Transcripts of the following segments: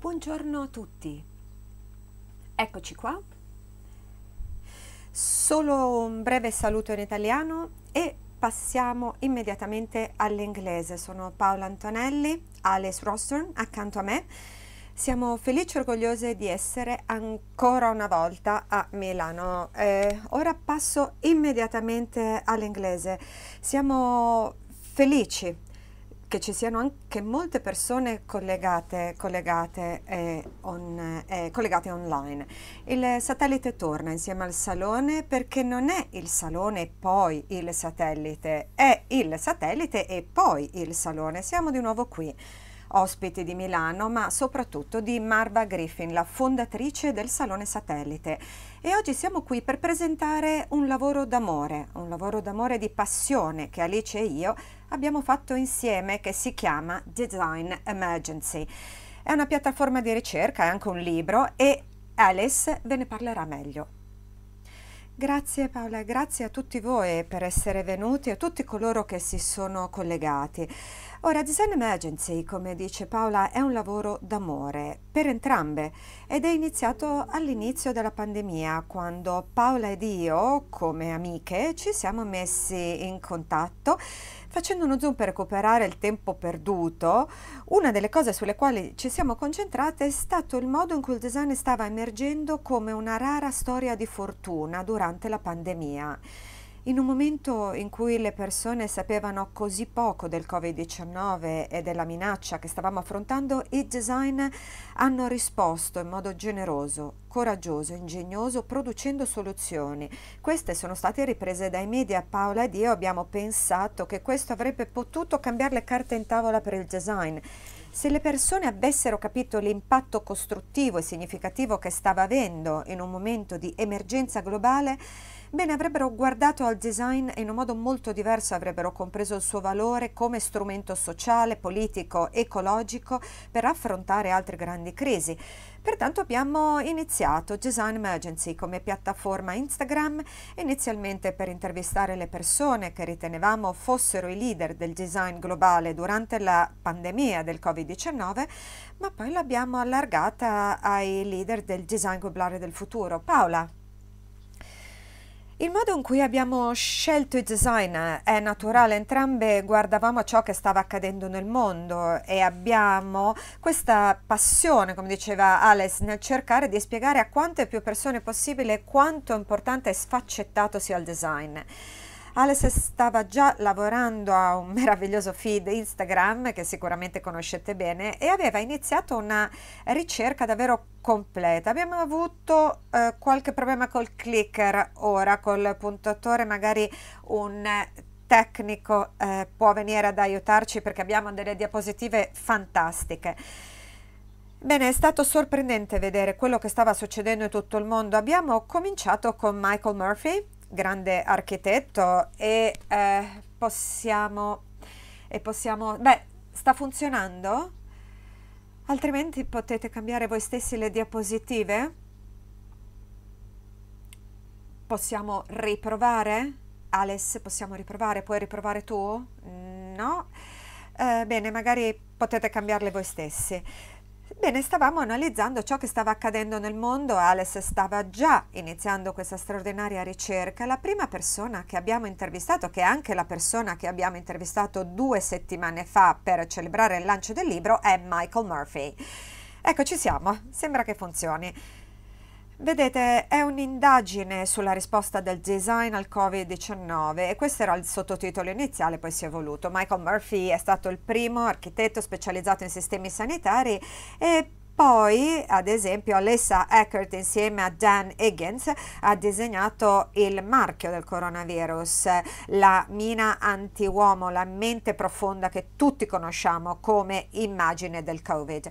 Buongiorno a tutti, eccoci qua. Solo un breve saluto in italiano e passiamo immediatamente all'inglese. Sono Paola Antonelli, Alice Rostern accanto a me. Siamo felici e orgogliose di essere ancora una volta a Milano. Eh, ora passo immediatamente all'inglese. Siamo felici che ci siano anche molte persone collegate, collegate, eh, on, eh, collegate online. Il satellite torna insieme al salone perché non è il salone e poi il satellite, è il satellite e poi il salone. Siamo di nuovo qui ospiti di Milano, ma soprattutto di Marva Griffin, la fondatrice del Salone Satellite. E oggi siamo qui per presentare un lavoro d'amore, un lavoro d'amore di passione che Alice e io abbiamo fatto insieme che si chiama Design Emergency. È una piattaforma di ricerca, è anche un libro e Alice ve ne parlerà meglio. Grazie Paola, grazie a tutti voi per essere venuti e a tutti coloro che si sono collegati. Ora, Design Emergency, come dice Paola, è un lavoro d'amore per entrambe ed è iniziato all'inizio della pandemia, quando Paola ed io, come amiche, ci siamo messi in contatto Facendo uno zoom per recuperare il tempo perduto, una delle cose sulle quali ci siamo concentrate è stato il modo in cui il design stava emergendo come una rara storia di fortuna durante la pandemia. In un momento in cui le persone sapevano così poco del Covid-19 e della minaccia che stavamo affrontando, i design hanno risposto in modo generoso, coraggioso, ingegnoso, producendo soluzioni. Queste sono state riprese dai media. Paola ed io abbiamo pensato che questo avrebbe potuto cambiare le carte in tavola per il design. Se le persone avessero capito l'impatto costruttivo e significativo che stava avendo in un momento di emergenza globale, Bene, avrebbero guardato al design in un modo molto diverso avrebbero compreso il suo valore come strumento sociale, politico, ecologico per affrontare altre grandi crisi. Pertanto abbiamo iniziato Design Emergency come piattaforma Instagram, inizialmente per intervistare le persone che ritenevamo fossero i leader del design globale durante la pandemia del Covid-19, ma poi l'abbiamo allargata ai leader del design globale del futuro. Paola, il modo in cui abbiamo scelto i design è naturale, entrambe guardavamo ciò che stava accadendo nel mondo e abbiamo questa passione, come diceva Alex, nel cercare di spiegare a quante più persone possibile quanto importante e sfaccettato sia il design. Alice stava già lavorando a un meraviglioso feed Instagram che sicuramente conoscete bene e aveva iniziato una ricerca davvero completa. Abbiamo avuto eh, qualche problema col clicker ora, col puntatore, magari un tecnico eh, può venire ad aiutarci perché abbiamo delle diapositive fantastiche. Bene, è stato sorprendente vedere quello che stava succedendo in tutto il mondo. Abbiamo cominciato con Michael Murphy grande architetto e eh, possiamo, e possiamo, beh, sta funzionando? Altrimenti potete cambiare voi stessi le diapositive? Possiamo riprovare? Ales, possiamo riprovare? Puoi riprovare tu? No? Eh, bene, magari potete cambiarle voi stessi. Bene, stavamo analizzando ciò che stava accadendo nel mondo, Alex stava già iniziando questa straordinaria ricerca, la prima persona che abbiamo intervistato, che è anche la persona che abbiamo intervistato due settimane fa per celebrare il lancio del libro, è Michael Murphy. Ecco, ci siamo, sembra che funzioni. Vedete, è un'indagine sulla risposta del design al Covid-19 e questo era il sottotitolo iniziale, poi si è evoluto. Michael Murphy è stato il primo architetto specializzato in sistemi sanitari e poi, ad esempio, Alessa Eckert insieme a Dan Higgins ha disegnato il marchio del coronavirus, la mina anti-uomo, la mente profonda che tutti conosciamo come immagine del Covid.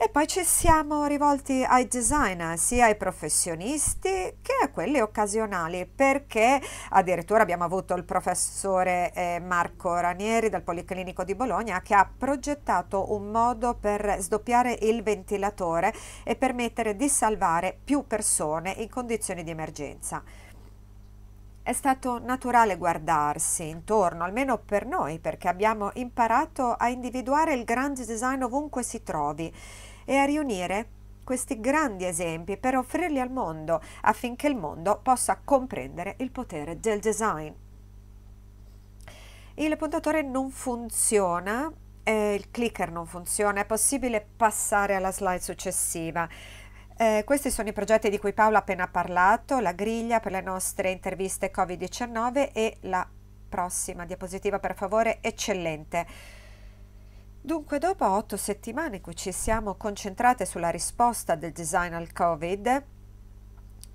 E poi ci siamo rivolti ai designer, sia ai professionisti che a quelli occasionali, perché addirittura abbiamo avuto il professore eh, Marco Ranieri dal Policlinico di Bologna che ha progettato un modo per sdoppiare il ventilatore e permettere di salvare più persone in condizioni di emergenza è stato naturale guardarsi intorno, almeno per noi, perché abbiamo imparato a individuare il grande design ovunque si trovi e a riunire questi grandi esempi per offrirli al mondo affinché il mondo possa comprendere il potere del design. Il puntatore non funziona, eh, il clicker non funziona, è possibile passare alla slide successiva. Eh, questi sono i progetti di cui Paolo ha appena parlato, la griglia per le nostre interviste Covid-19 e la prossima diapositiva per favore, eccellente. Dunque, dopo otto settimane in cui ci siamo concentrate sulla risposta del design al Covid,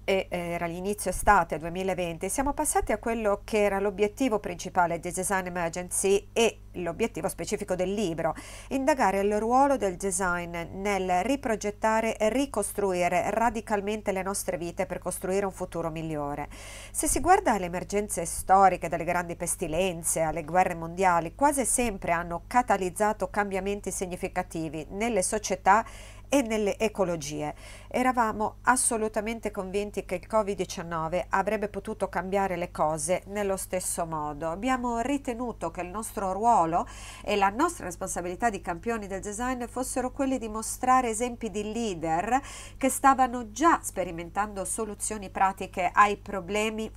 e eh, era l'inizio estate 2020, siamo passati a quello che era l'obiettivo principale di Design Emergency e l'obiettivo specifico del libro, indagare il ruolo del design nel riprogettare e ricostruire radicalmente le nostre vite per costruire un futuro migliore. Se si guarda alle emergenze storiche, dalle grandi pestilenze alle guerre mondiali, quasi sempre hanno catalizzato cambiamenti significativi nelle società e nelle ecologie. Eravamo assolutamente convinti che il Covid-19 avrebbe potuto cambiare le cose nello stesso modo. Abbiamo ritenuto che il nostro ruolo e la nostra responsabilità di campioni del design fossero quelli di mostrare esempi di leader che stavano già sperimentando soluzioni pratiche ai problemi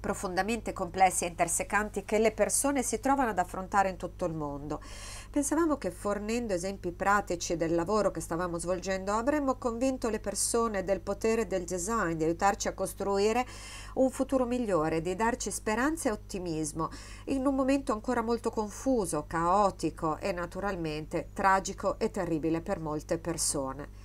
profondamente complessi e intersecanti che le persone si trovano ad affrontare in tutto il mondo. Pensavamo che fornendo esempi pratici del lavoro che stavamo svolgendo avremmo convinto le persone del potere del design, di aiutarci a costruire un futuro migliore, di darci speranza e ottimismo in un momento ancora molto confuso, caotico e naturalmente tragico e terribile per molte persone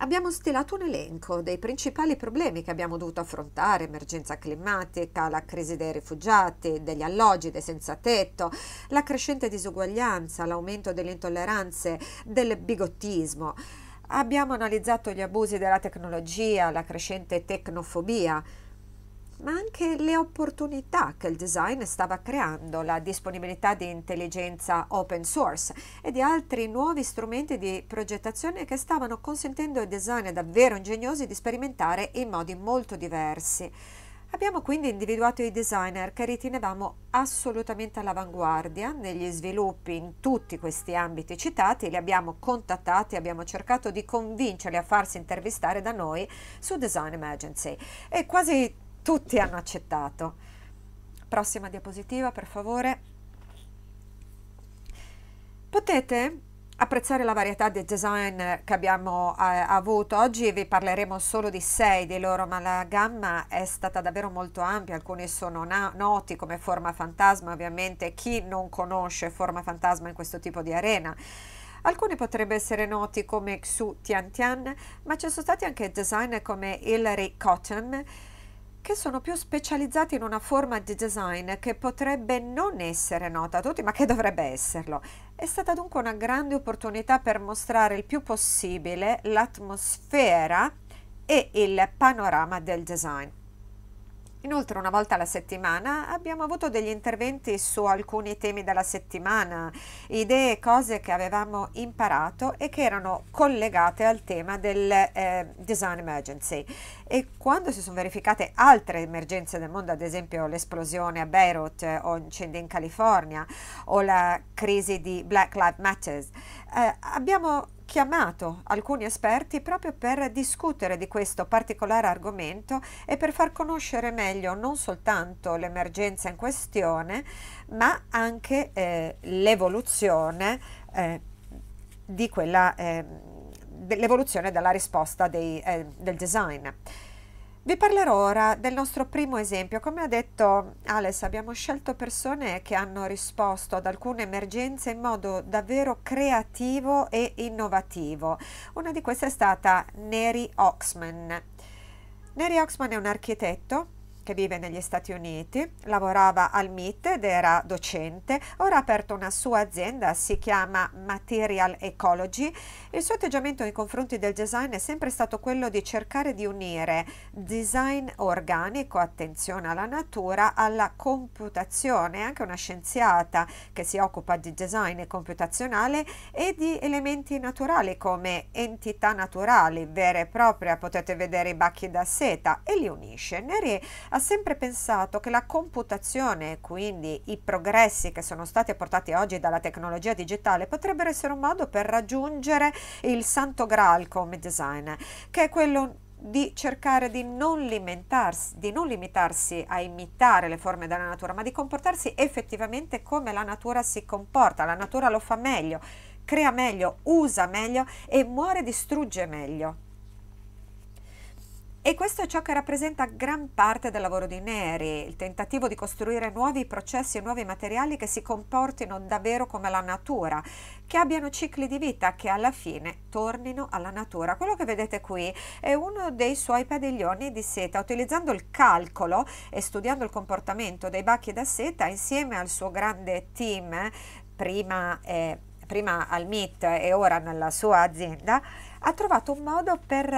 abbiamo stilato un elenco dei principali problemi che abbiamo dovuto affrontare, emergenza climatica, la crisi dei rifugiati, degli alloggi, dei senza tetto, la crescente disuguaglianza, l'aumento delle intolleranze, del bigottismo. Abbiamo analizzato gli abusi della tecnologia, la crescente tecnofobia, ma anche le opportunità che il design stava creando, la disponibilità di intelligenza open source e di altri nuovi strumenti di progettazione che stavano consentendo ai designer davvero ingegnosi di sperimentare in modi molto diversi. Abbiamo quindi individuato i designer che ritenevamo assolutamente all'avanguardia negli sviluppi in tutti questi ambiti citati, li abbiamo contattati, abbiamo cercato di convincerli a farsi intervistare da noi su Design Emergency e quasi tutti hanno accettato. Prossima diapositiva, per favore. Potete apprezzare la varietà di design che abbiamo eh, avuto. Oggi vi parleremo solo di sei di loro, ma la gamma è stata davvero molto ampia. Alcuni sono noti come Forma Fantasma, ovviamente chi non conosce Forma Fantasma in questo tipo di arena. Alcuni potrebbero essere noti come Xu Tian Tian, ma ci sono stati anche design come Hilary Cotton, che sono più specializzati in una forma di design che potrebbe non essere nota a tutti, ma che dovrebbe esserlo. È stata dunque una grande opportunità per mostrare il più possibile l'atmosfera e il panorama del design. Inoltre una volta alla settimana abbiamo avuto degli interventi su alcuni temi della settimana, idee e cose che avevamo imparato e che erano collegate al tema del eh, design emergency. E quando si sono verificate altre emergenze del mondo, ad esempio l'esplosione a Beirut o incendi in California o la crisi di Black Lives Matter, eh, abbiamo chiamato alcuni esperti proprio per discutere di questo particolare argomento e per far conoscere meglio non soltanto l'emergenza in questione, ma anche eh, l'evoluzione eh, di quella, eh, dell'evoluzione della risposta dei, eh, del design. Vi parlerò ora del nostro primo esempio. Come ha detto Alex, abbiamo scelto persone che hanno risposto ad alcune emergenze in modo davvero creativo e innovativo. Una di queste è stata Neri Oxman. Neri Oxman è un architetto che vive negli Stati Uniti, lavorava al MIT ed era docente, ora ha aperto una sua azienda, si chiama Material Ecology. Il suo atteggiamento nei confronti del design è sempre stato quello di cercare di unire design organico, attenzione alla natura, alla computazione, È anche una scienziata che si occupa di design computazionale e di elementi naturali come entità naturali, vere e proprie, potete vedere i bacchi da seta e li unisce. Ne ha ha sempre pensato che la computazione, quindi i progressi che sono stati apportati oggi dalla tecnologia digitale, potrebbero essere un modo per raggiungere il santo graal come designer, che è quello di cercare di non, di non, limitarsi a imitare le forme della natura, ma di comportarsi effettivamente come la natura si comporta, la natura lo fa meglio, crea meglio, usa meglio e muore e distrugge meglio. E questo è ciò che rappresenta gran parte del lavoro di Neri, il tentativo di costruire nuovi processi e nuovi materiali che si comportino davvero come la natura, che abbiano cicli di vita che alla fine tornino alla natura. Quello che vedete qui è uno dei suoi padiglioni di seta. Utilizzando il calcolo e studiando il comportamento dei bacchi da seta insieme al suo grande team, prima... Eh, prima al MIT e ora nella sua azienda, ha trovato un modo per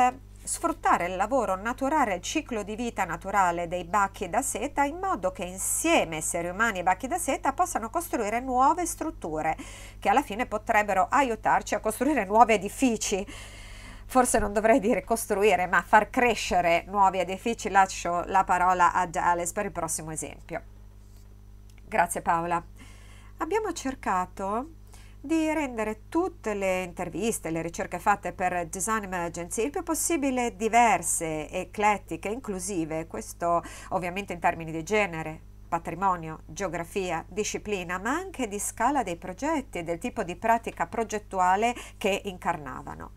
sfruttare il lavoro naturale, il ciclo di vita naturale dei bacchi da seta in modo che insieme esseri umani e bacchi da seta possano costruire nuove strutture che alla fine potrebbero aiutarci a costruire nuovi edifici. Forse non dovrei dire costruire, ma far crescere nuovi edifici. Lascio la parola a Giles per il prossimo esempio. Grazie Paola. Abbiamo cercato di rendere tutte le interviste, le ricerche fatte per Design Emergency il più possibile diverse, eclettiche, inclusive, questo ovviamente in termini di genere, patrimonio, geografia, disciplina, ma anche di scala dei progetti e del tipo di pratica progettuale che incarnavano.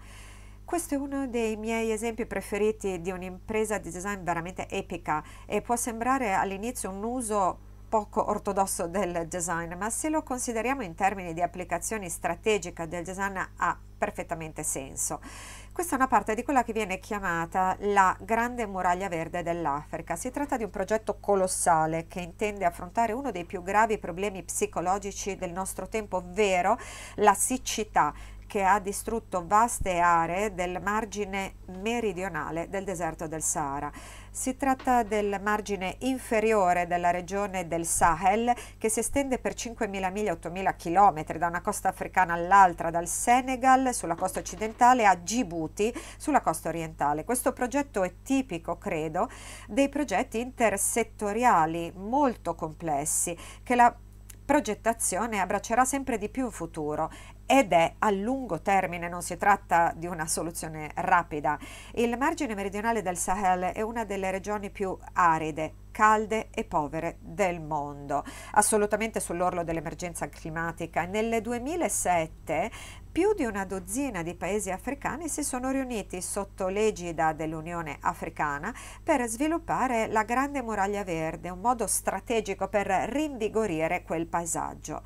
Questo è uno dei miei esempi preferiti di un'impresa di design veramente epica e può sembrare all'inizio un uso poco ortodosso del design, ma se lo consideriamo in termini di applicazione strategica del design ha perfettamente senso. Questa è una parte di quella che viene chiamata la Grande Muraglia Verde dell'Africa. Si tratta di un progetto colossale che intende affrontare uno dei più gravi problemi psicologici del nostro tempo, ovvero la siccità che ha distrutto vaste aree del margine meridionale del deserto del Sahara. Si tratta del margine inferiore della regione del Sahel che si estende per 5.000 miglia, 8.000 km da una costa africana all'altra, dal Senegal sulla costa occidentale a Djibouti sulla costa orientale. Questo progetto è tipico, credo, dei progetti intersettoriali molto complessi che la progettazione abbraccerà sempre di più in futuro ed è a lungo termine, non si tratta di una soluzione rapida. Il margine meridionale del Sahel è una delle regioni più aride, calde e povere del mondo, assolutamente sull'orlo dell'emergenza climatica. Nel 2007 più di una dozzina di paesi africani si sono riuniti sotto l'egida dell'Unione Africana per sviluppare la Grande Muraglia Verde, un modo strategico per rinvigorire quel paesaggio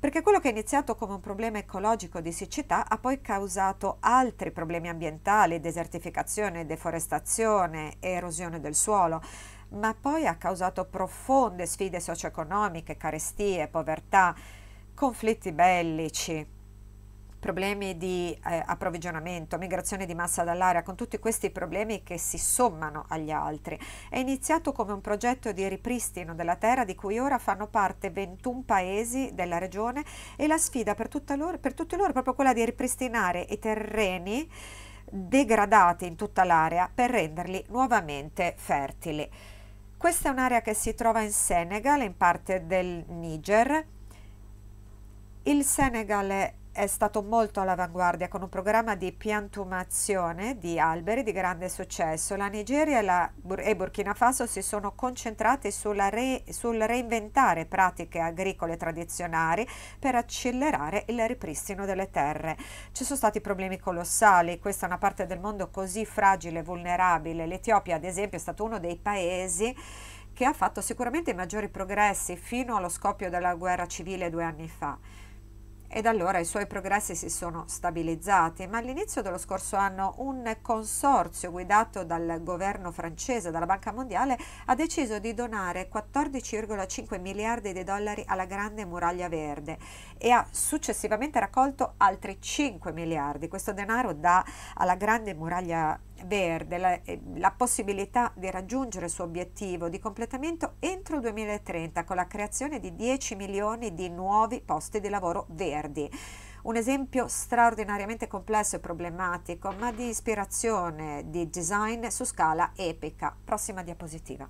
perché quello che è iniziato come un problema ecologico di siccità ha poi causato altri problemi ambientali, desertificazione, deforestazione, erosione del suolo ma poi ha causato profonde sfide socio-economiche, carestie, povertà, conflitti bellici, problemi di eh, approvvigionamento, migrazione di massa dall'area, con tutti questi problemi che si sommano agli altri. È iniziato come un progetto di ripristino della terra di cui ora fanno parte 21 paesi della regione e la sfida per, loro, per tutti loro è proprio quella di ripristinare i terreni degradati in tutta l'area per renderli nuovamente fertili. Questa è un'area che si trova in Senegal, in parte del Niger. Il Senegal è stato molto all'avanguardia con un programma di piantumazione di alberi di grande successo. La Nigeria e, la e Burkina Faso si sono concentrate re- sul reinventare pratiche agricole tradizionali per accelerare il ripristino delle terre. Ci sono stati problemi colossali, questa è una parte del mondo così fragile e vulnerabile. L'Etiopia, ad esempio, è stato uno dei paesi che ha fatto sicuramente i maggiori progressi fino allo scoppio della guerra civile due anni fa ed allora i suoi progressi si sono stabilizzati, ma all'inizio dello scorso anno un consorzio guidato dal governo francese, dalla Banca Mondiale, ha deciso di donare 14,5 miliardi di dollari alla Grande Muraglia Verde e ha successivamente raccolto altri 5 miliardi. Questo denaro dà alla Grande Muraglia Verde verde la, eh, la, possibilità di raggiungere il suo obiettivo di completamento entro il 2030 con la creazione di 10 milioni di nuovi posti di lavoro verdi. Un esempio straordinariamente complesso e problematico, ma di ispirazione di design su scala epica. Prossima diapositiva.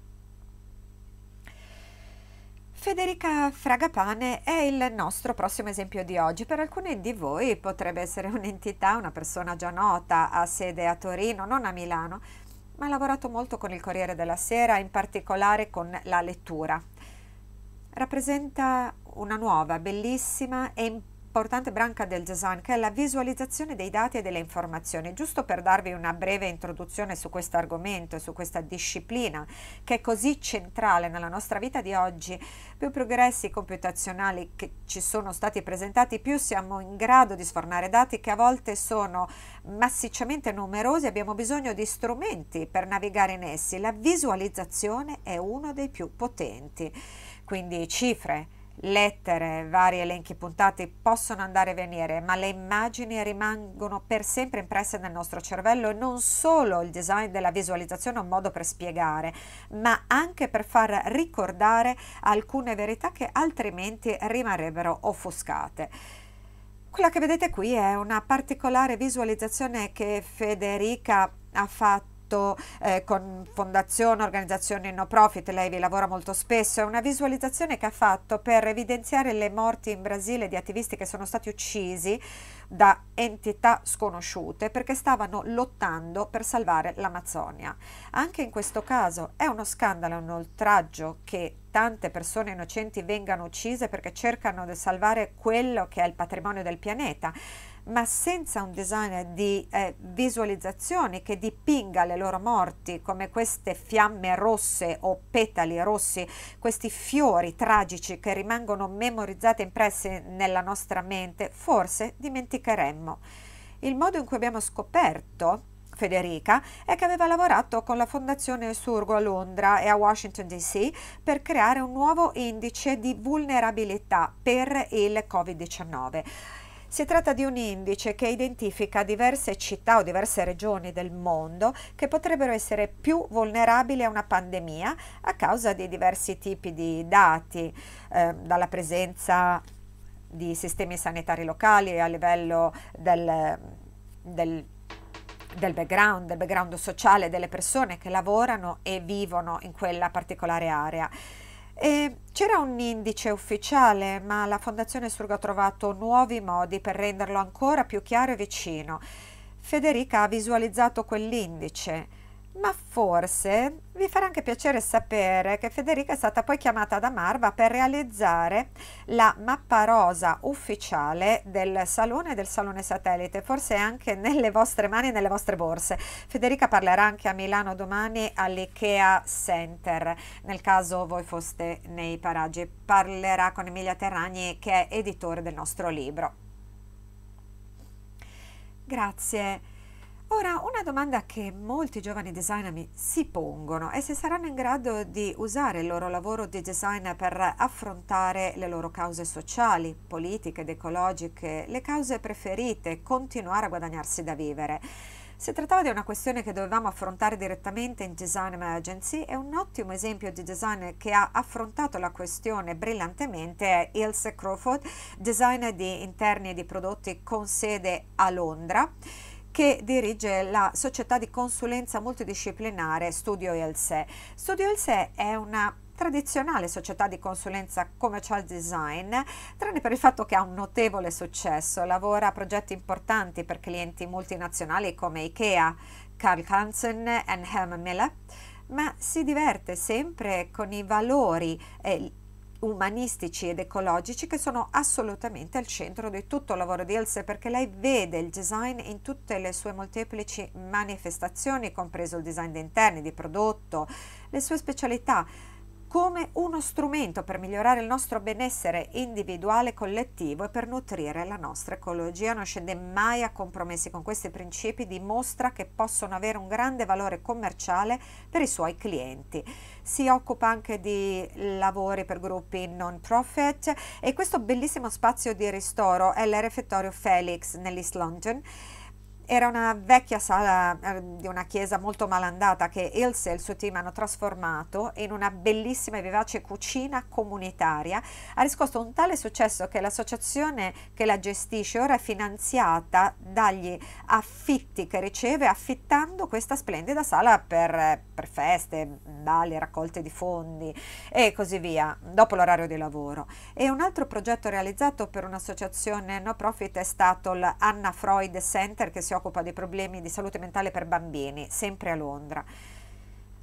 Federica Fragapane è il nostro prossimo esempio di oggi. Per alcuni di voi potrebbe essere un'entità, una persona già nota, ha sede a Torino, non a Milano, ma ha lavorato molto con il Corriere della Sera, in particolare con la lettura. Rappresenta una nuova, bellissima e importante importante branca del design che è la visualizzazione dei dati e delle informazioni. Giusto per darvi una breve introduzione su questo argomento e su questa disciplina che è così centrale nella nostra vita di oggi, più progressi computazionali che ci sono stati presentati, più siamo in grado di sfornare dati che a volte sono massicciamente numerosi e abbiamo bisogno di strumenti per navigare in essi. La visualizzazione è uno dei più potenti. Quindi cifre, lettere, vari elenchi puntati possono andare e venire, ma le immagini rimangono per sempre impresse nel nostro cervello e non solo il design della visualizzazione è un modo per spiegare, ma anche per far ricordare alcune verità che altrimenti rimarrebbero offuscate. Quella che vedete qui è una particolare visualizzazione che Federica ha fatto contatto eh, con fondazioni, organizzazioni no profit, lei vi lavora molto spesso, è una visualizzazione che ha fatto per evidenziare le morti in Brasile di attivisti che sono stati uccisi da entità sconosciute perché stavano lottando per salvare l'Amazzonia. Anche in questo caso è uno scandalo, un oltraggio che tante persone innocenti vengano uccise perché cercano di salvare quello che è il patrimonio del pianeta ma senza un design di eh, visualizzazione che dipinga le loro morti come queste fiamme rosse o petali rossi, questi fiori tragici che rimangono memorizzati e impressi nella nostra mente, forse dimenticheremmo. Il modo in cui abbiamo scoperto Federica è che aveva lavorato con la Fondazione Surgo a Londra e a Washington DC per creare un nuovo indice di vulnerabilità per il Covid-19. Si tratta di un indice che identifica diverse città o diverse regioni del mondo che potrebbero essere più vulnerabili a una pandemia a causa di diversi tipi di dati, eh, dalla presenza di sistemi sanitari locali a livello del, del del background, del background sociale delle persone che lavorano e vivono in quella particolare area. E c'era un indice ufficiale, ma la Fondazione Surga ha trovato nuovi modi per renderlo ancora più chiaro e vicino. Federica ha visualizzato quell'indice ma forse vi farà anche piacere sapere che Federica è stata poi chiamata da Marva per realizzare la mappa rosa ufficiale del salone e del salone satellite, forse anche nelle vostre mani e nelle vostre borse. Federica parlerà anche a Milano domani all'IKEA Center, nel caso voi foste nei paraggi. Parlerà con Emilia Terragni che è editore del nostro libro. Grazie. Ora, una domanda che molti giovani designer mi si pongono è se saranno in grado di usare il loro lavoro di designer per affrontare le loro cause sociali, politiche ed ecologiche, le cause preferite, continuare a guadagnarsi da vivere. Si trattava di una questione che dovevamo affrontare direttamente in Design Emergency e un ottimo esempio di designer che ha affrontato la questione brillantemente è Ilse Crawford, designer di interni e di prodotti con sede a Londra che dirige la società di consulenza multidisciplinare Studio ELSE. Studio ELSE è una tradizionale società di consulenza commercial design, tranne per il fatto che ha un notevole successo, lavora a progetti importanti per clienti multinazionali come Ikea, Carl Hansen e Herman Miller, ma si diverte sempre con i valori eh, umanistici ed ecologici che sono assolutamente al centro di tutto il lavoro di Ilse perché lei vede il design in tutte le sue molteplici manifestazioni, compreso il design di interni, di prodotto, le sue specialità come uno strumento per migliorare il nostro benessere individuale e collettivo e per nutrire la nostra ecologia. Non scende mai a compromessi con questi principi, dimostra che possono avere un grande valore commerciale per i suoi clienti. Si occupa anche di lavori per gruppi non profit e questo bellissimo spazio di ristoro è l'Erefettorio Felix nell'East London era una vecchia sala eh, di una chiesa molto malandata che Ilse e il suo team hanno trasformato in una bellissima e vivace cucina comunitaria. Ha riscosso un tale successo che l'associazione che la gestisce ora è finanziata dagli affitti che riceve affittando questa splendida sala per, eh, per feste, balli, raccolte di fondi e così via, dopo l'orario di lavoro. E un altro progetto realizzato per un'associazione no profit è stato l'Anna Freud Center che si occupa occupa dei problemi di salute mentale per bambini, sempre a Londra.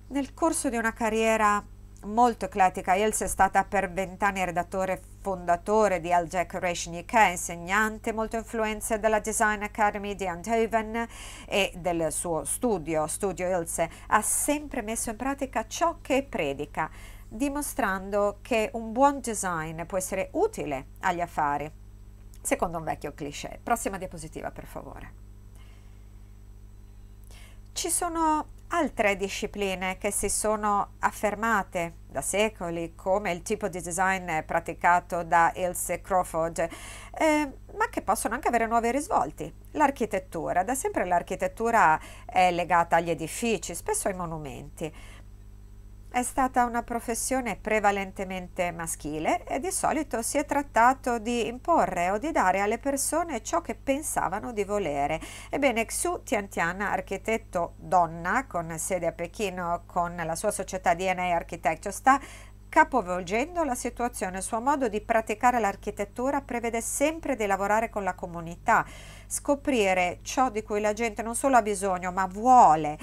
Nel corso di una carriera molto eclettica, Ilse è stata per vent'anni redattore fondatore di Al Jack Rechnik, insegnante molto influenza della Design Academy di Andhoven e del suo studio, Studio Ilse, ha sempre messo in pratica ciò che predica, dimostrando che un buon design può essere utile agli affari, secondo un vecchio cliché. Prossima diapositiva, per favore. Ci sono altre discipline che si sono affermate da secoli, come il tipo di design praticato da Ilse Crawford, eh, ma che possono anche avere nuovi risvolti. L'architettura, da sempre l'architettura è legata agli edifici, spesso ai monumenti. È stata una professione prevalentemente maschile e di solito si è trattato di imporre o di dare alle persone ciò che pensavano di volere. Ebbene, Xu Tiantian, architetto donna con sede a Pechino con la sua società DNA Architecture, sta capovolgendo la situazione. Il suo modo di praticare l'architettura prevede sempre di lavorare con la comunità, scoprire ciò di cui la gente non solo ha bisogno ma vuole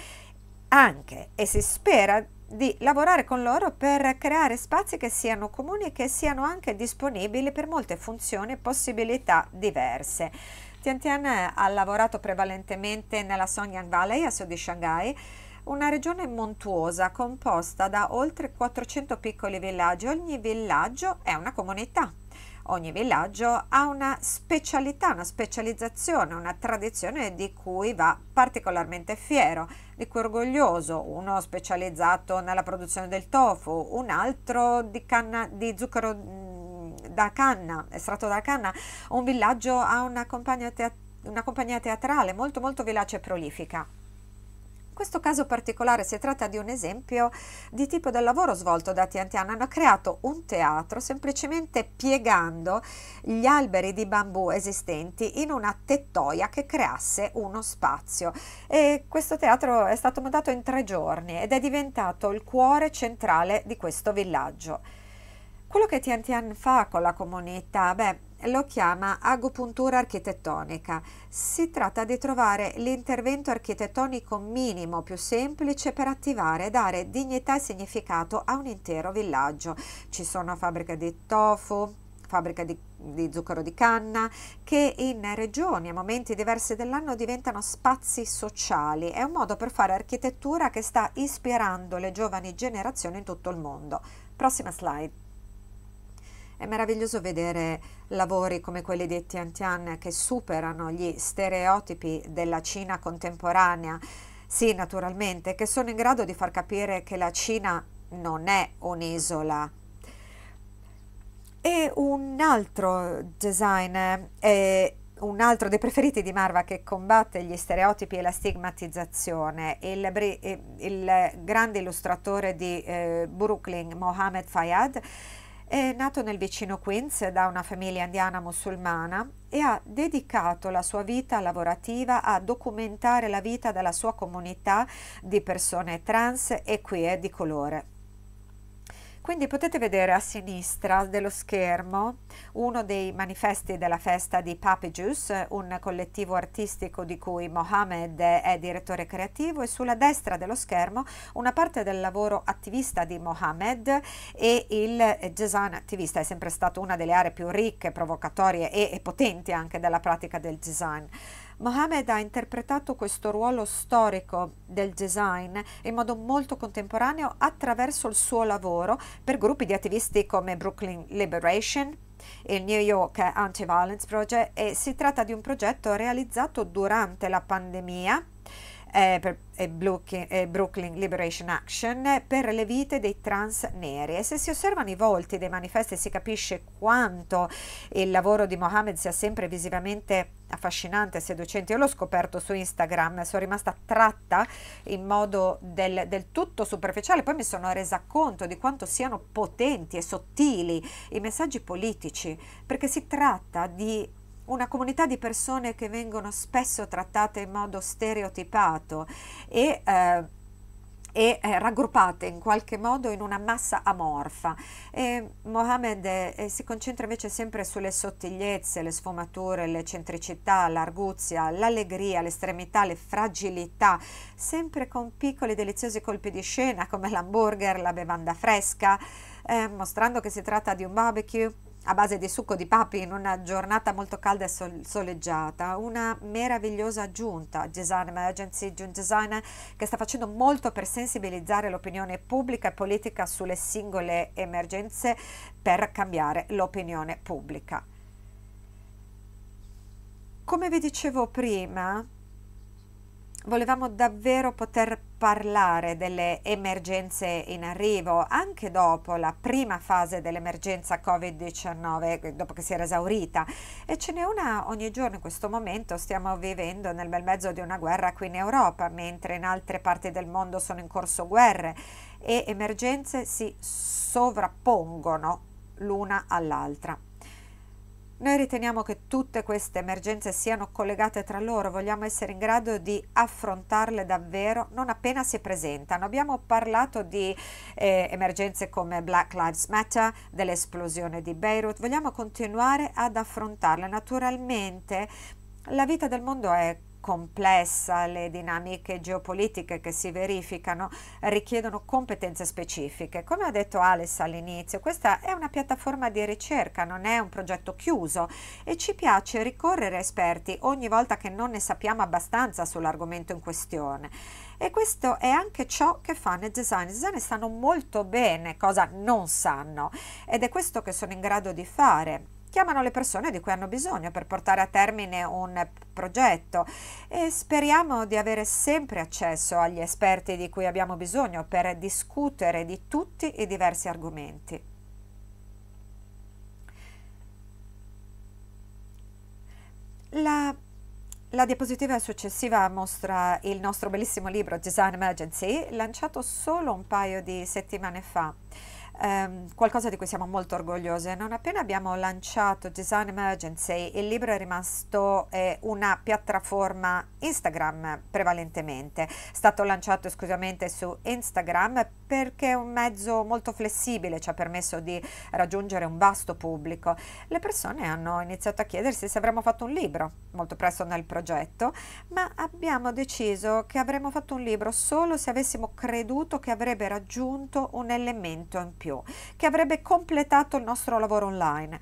anche e si spera di lavorare con loro per creare spazi che siano comuni e che siano anche disponibili per molte funzioni e possibilità diverse. Tian Tian ha lavorato prevalentemente nella Songyang Valley, a sud di Shanghai, una regione montuosa composta da oltre 400 piccoli villaggi. Ogni villaggio è una comunità Ogni villaggio ha una specialità, una specializzazione, una tradizione di cui va particolarmente fiero, di cui orgoglioso, uno specializzato nella produzione del tofu, un altro di, canna, di zucchero mm, da canna, estratto da canna, un villaggio ha una compagnia, teat- una compagnia teatrale molto molto vivace e prolifica questo caso particolare si tratta di un esempio di tipo del lavoro svolto da Tiantian. Hanno creato un teatro semplicemente piegando gli alberi di bambù esistenti in una tettoia che creasse uno spazio. E questo teatro è stato montato in tre giorni ed è diventato il cuore centrale di questo villaggio. Quello che Tiantian fa con la comunità, beh, lo chiama agopuntura architettonica. Si tratta di trovare l'intervento architettonico minimo più semplice per attivare e dare dignità e significato a un intero villaggio. Ci sono fabbriche di tofu, fabbriche di, di, zucchero di canna, che in regioni a momenti diversi dell'anno diventano spazi sociali. È un modo per fare architettura che sta ispirando le giovani generazioni in tutto il mondo. Prossima slide. È meraviglioso vedere lavori come quelli di Tian che superano gli stereotipi della Cina contemporanea. Sì, naturalmente, che sono in grado di far capire che la Cina non è un'isola. E un altro design eh, un altro dei preferiti di Marva che combatte gli stereotipi e la stigmatizzazione, il, il grande illustratore di eh, Brooklyn, Mohamed Fayad, è nato nel vicino Queens da una famiglia indiana musulmana e ha dedicato la sua vita lavorativa a documentare la vita della sua comunità di persone trans e queer di colore. Quindi potete vedere a sinistra dello schermo uno dei manifesti della festa di Papijus, un collettivo artistico di cui Mohamed è direttore creativo e sulla destra dello schermo una parte del lavoro attivista di Mohamed e il Jezan attivista, è sempre stata una delle aree più ricche, provocatorie e, e potenti anche della pratica del Jezan. Mohamed ha interpretato questo ruolo storico del design in modo molto contemporaneo attraverso il suo lavoro per gruppi di attivisti come Brooklyn Liberation, il New York Anti-Violence Project e si tratta di un progetto realizzato durante la pandemia per, eh, Brooklyn, eh, Brooklyn Liberation Action per le vite dei trans neri e se si osservano i volti dei manifesti si capisce quanto il lavoro di Mohammed sia sempre visivamente affascinante, seducente. Io l'ho scoperto su Instagram, sono rimasta tratta in modo del, del, tutto superficiale, poi mi sono resa conto di quanto siano potenti e sottili i messaggi politici, perché si tratta di una comunità di persone che vengono spesso trattate in modo stereotipato e eh, e eh, raggruppate in qualche modo in una massa amorfa. E Mohammed eh, si concentra invece sempre sulle sottigliezze, le sfumature, le centricità, l'arguzia, l'allegria, l'estremità, le fragilità, sempre con piccoli deliziosi colpi di scena come l'hamburger, la bevanda fresca, eh, mostrando che si tratta di un barbecue a base di succo di papi in una giornata molto calda e soleggiata, una meravigliosa aggiunta, Design Emergency, di un designer che sta facendo molto per sensibilizzare l'opinione pubblica e politica sulle singole emergenze per cambiare l'opinione pubblica. Come vi dicevo prima, volevamo davvero poter parlare delle emergenze in arrivo anche dopo la prima fase dell'emergenza Covid-19, dopo che si era esaurita. E ce n'è una ogni giorno in questo momento, stiamo vivendo nel bel mezzo di una guerra qui in Europa, mentre in altre parti del mondo sono in corso guerre e emergenze si sovrappongono l'una all'altra. Noi riteniamo che tutte queste emergenze siano collegate tra loro, vogliamo essere in grado di affrontarle davvero non appena si presentano. Abbiamo parlato di eh, emergenze come Black Lives Matter, dell'esplosione di Beirut, vogliamo continuare ad affrontarle naturalmente. La vita del mondo è complessa, le dinamiche geopolitiche che si verificano richiedono competenze specifiche. Come ha detto Alice all'inizio, questa è una piattaforma di ricerca, non è un progetto chiuso e ci piace ricorrere a esperti ogni volta che non ne sappiamo abbastanza sull'argomento in questione. E questo è anche ciò che fanno i design. I design sanno molto bene cosa non sanno ed è questo che sono in grado di fare chiamano le persone di cui hanno bisogno per portare a termine un progetto e speriamo di avere sempre accesso agli esperti di cui abbiamo bisogno per discutere di tutti i diversi argomenti. La, la, diapositiva successiva mostra il nostro bellissimo libro Design Emergency, lanciato solo un paio di settimane fa. Um, qualcosa di cui siamo molto orgogliose. Non appena abbiamo lanciato Design Emergency, il libro è rimasto eh, una piattaforma Instagram prevalentemente. È stato lanciato esclusivamente su Instagram perché è un mezzo molto flessibile, ci ha permesso di raggiungere un vasto pubblico. Le persone hanno iniziato a chiedersi se avremmo fatto un libro molto presto nel progetto, ma abbiamo deciso che avremmo fatto un libro solo se avessimo creduto che avrebbe raggiunto un elemento in più più, che avrebbe completato il nostro lavoro online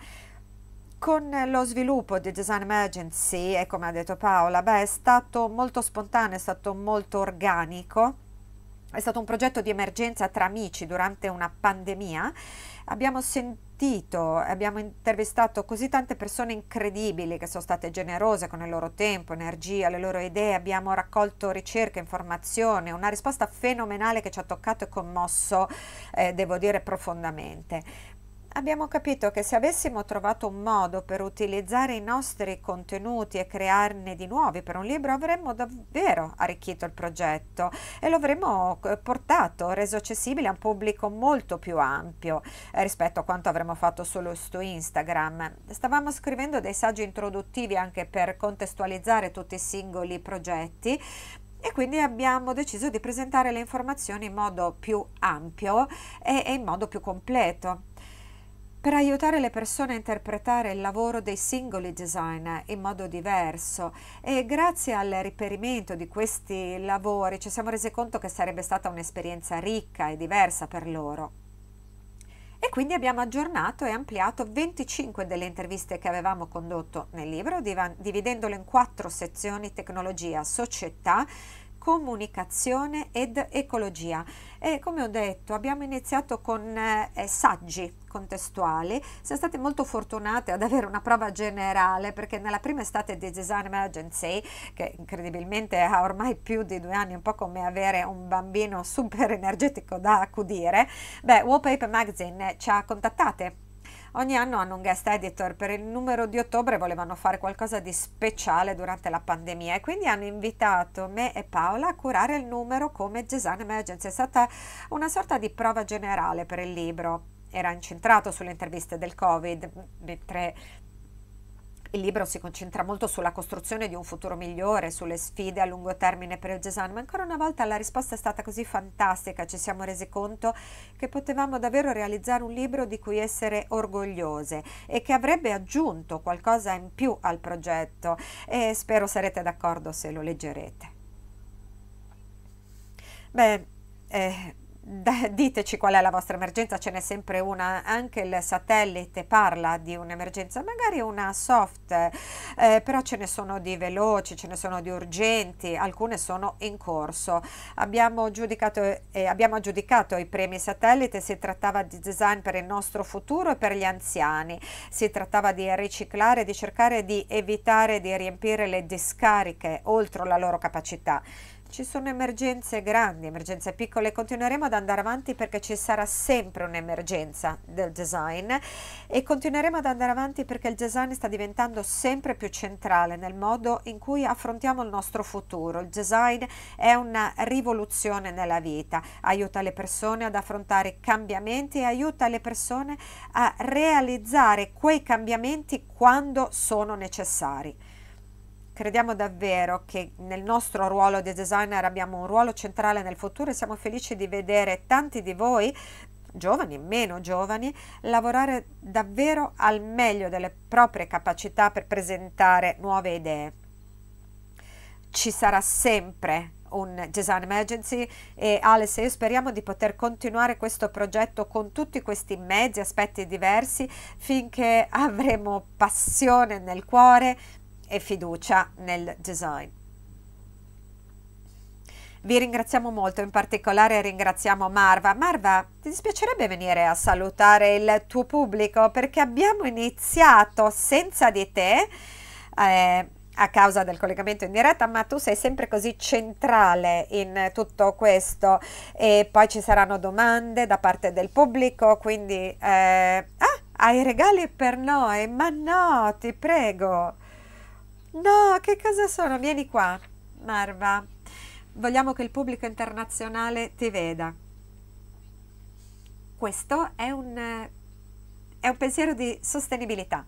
con lo sviluppo di Design Emergency e come ha detto Paola, beh, è stato molto spontaneo, è stato molto organico. È stato un progetto di emergenza tra amici durante una pandemia. Abbiamo sentito partito, abbiamo intervistato così tante persone incredibili che sono state generose con il loro tempo, energia, le loro idee, abbiamo raccolto ricerche, informazione, una risposta fenomenale che ci ha toccato e commosso, eh, devo dire, profondamente abbiamo capito che se avessimo trovato un modo per utilizzare i nostri contenuti e crearne di nuovi per un libro, avremmo davvero arricchito il progetto e lo avremmo eh, portato, reso accessibile a un pubblico molto più ampio eh, rispetto a quanto avremmo fatto solo su Instagram. Stavamo scrivendo dei saggi introduttivi anche per contestualizzare tutti i singoli progetti, e quindi abbiamo deciso di presentare le informazioni in modo più ampio e, e in modo più completo per aiutare le persone a interpretare il lavoro dei singoli designer in modo diverso e grazie al riperimento di questi lavori ci siamo resi conto che sarebbe stata un'esperienza ricca e diversa per loro. E quindi abbiamo aggiornato e ampliato 25 delle interviste che avevamo condotto nel libro, dividendole in quattro sezioni tecnologia, società, comunicazione ed ecologia. E come ho detto abbiamo iniziato con eh, saggi contestuali, siamo state molto fortunate ad avere una prova generale perché nella prima estate di Design Emergency, che incredibilmente ha ormai più di due anni, un po' come avere un bambino super energetico da accudire, beh, Wallpaper Magazine ci ha contattate Ogni anno hanno un guest editor, per il numero di ottobre volevano fare qualcosa di speciale durante la pandemia e quindi hanno invitato me e Paola a curare il numero come Gesan Emergency. È stata una sorta di prova generale per il libro, era incentrato sulle interviste del Covid, mentre mm, il libro si concentra molto sulla costruzione di un futuro migliore, sulle sfide a lungo termine per il Gesano, ma ancora una volta la risposta è stata così fantastica, ci siamo resi conto che potevamo davvero realizzare un libro di cui essere orgogliose e che avrebbe aggiunto qualcosa in più al progetto e spero sarete d'accordo se lo leggerete. Beh, eh, diteci qual è la vostra emergenza, ce n'è sempre una, anche il satellite parla di un'emergenza, magari una soft, eh, però ce ne sono di veloci, ce ne sono di urgenti, alcune sono in corso. Abbiamo, giudicato, eh, abbiamo aggiudicato i premi satellite, si trattava di design per il nostro futuro e per gli anziani, si trattava di riciclare, di cercare di evitare di riempire le discariche oltre la loro capacità ci sono emergenze grandi, emergenze piccole, continueremo ad andare avanti perché ci sarà sempre un'emergenza del design e continueremo ad andare avanti perché il design sta diventando sempre più centrale nel modo in cui affrontiamo il nostro futuro. Il design è una rivoluzione nella vita, aiuta le persone ad affrontare cambiamenti e aiuta le persone a realizzare quei cambiamenti quando sono necessari crediamo davvero che nel nostro ruolo di designer abbiamo un ruolo centrale nel futuro e siamo felici di vedere tanti di voi giovani, meno giovani, lavorare davvero al meglio delle proprie capacità per presentare nuove idee. Ci sarà sempre un Design Emergency e Alice e io speriamo di poter continuare questo progetto con tutti questi mezzi, aspetti diversi finché avremo passione nel cuore, e fiducia nel design. Vi ringraziamo molto, in particolare ringraziamo Marva. Marva, ti dispiacerebbe venire a salutare il tuo pubblico perché abbiamo iniziato senza di te eh, a causa del collegamento in diretta, ma tu sei sempre così centrale in tutto questo e poi ci saranno domande da parte del pubblico, quindi eh, ah, hai regali per noi? Ma no, ti prego. No, che cosa sono? Vieni qua, Marva. Vogliamo che il pubblico internazionale ti veda. Questo è un, è un pensiero di sostenibilità.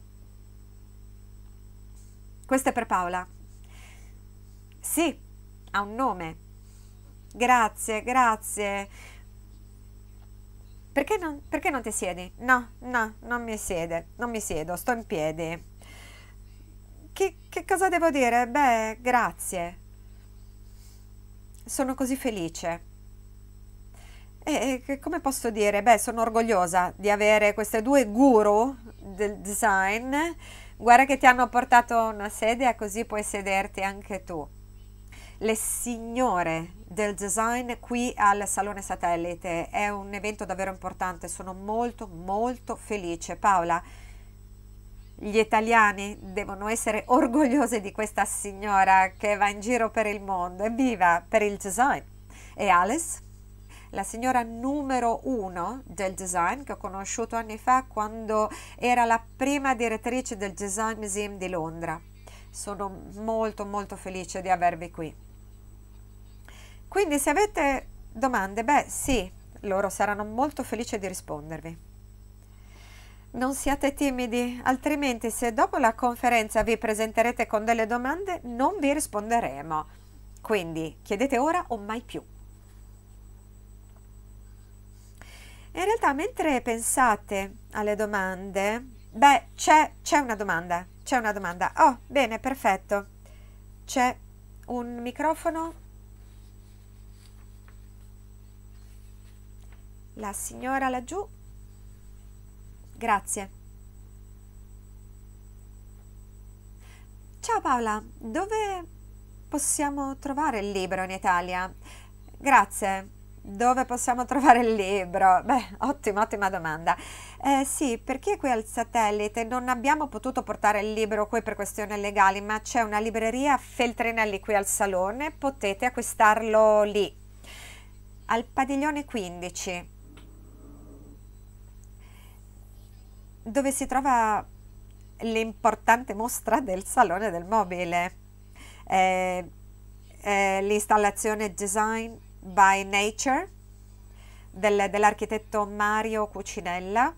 Questo è per Paola. Sì, ha un nome. Grazie, grazie. Perché non, perché non ti siedi? No, no, non mi siede, non mi siedo, sto in piedi che, che cosa devo dire? Beh, grazie. Sono così felice. E, come posso dire? Beh, sono orgogliosa di avere queste due guru del design. Guarda che ti hanno portato una sedia così puoi sederti anche tu. Le signore del design qui al Salone Satellite è un evento davvero importante, sono molto molto felice. Paola, gli italiani devono essere orgogliosi di questa signora che va in giro per il mondo. Evviva per il design! E Alice? la signora numero uno del design che ho conosciuto anni fa quando era la prima direttrice del Design Museum di Londra. Sono molto molto felice di avervi qui. Quindi se avete domande, beh sì, loro saranno molto felici di rispondervi. Non siate timidi, altrimenti se dopo la conferenza vi presenterete con delle domande non vi risponderemo. Quindi chiedete ora o mai più. In realtà mentre pensate alle domande, beh, c'è, una domanda, c'è una domanda. Oh, bene, perfetto. C'è un microfono. La signora laggiù Grazie. Ciao Paola, dove possiamo trovare il libro in Italia? Grazie. Dove possiamo trovare il libro? Beh, ottima, ottima domanda. Eh, sì, perché qui al satellite non abbiamo potuto portare il libro qui per questioni legali, ma c'è una libreria Feltrinelli qui al salone, potete acquistarlo lì, al padiglione 15. dove si trova l'importante mostra del Salone del Mobile. Eh, eh, l'installazione Design by Nature del, dell'architetto Mario Cucinella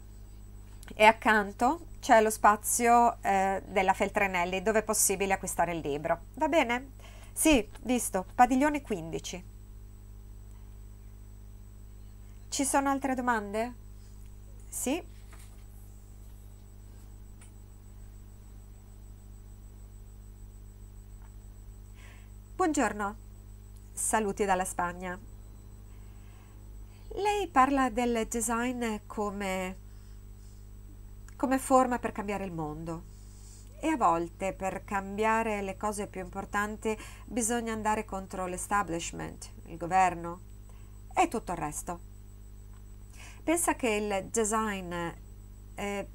e accanto c'è lo spazio eh, della Feltrinelli dove è possibile acquistare il libro. Va bene? Sì, visto, padiglione 15. Ci sono altre domande? Sì? Buongiorno, saluti dalla Spagna. Lei parla del design come, come forma per cambiare il mondo e a volte per cambiare le cose più importanti bisogna andare contro l'establishment, il governo e tutto il resto. Pensa che il design eh,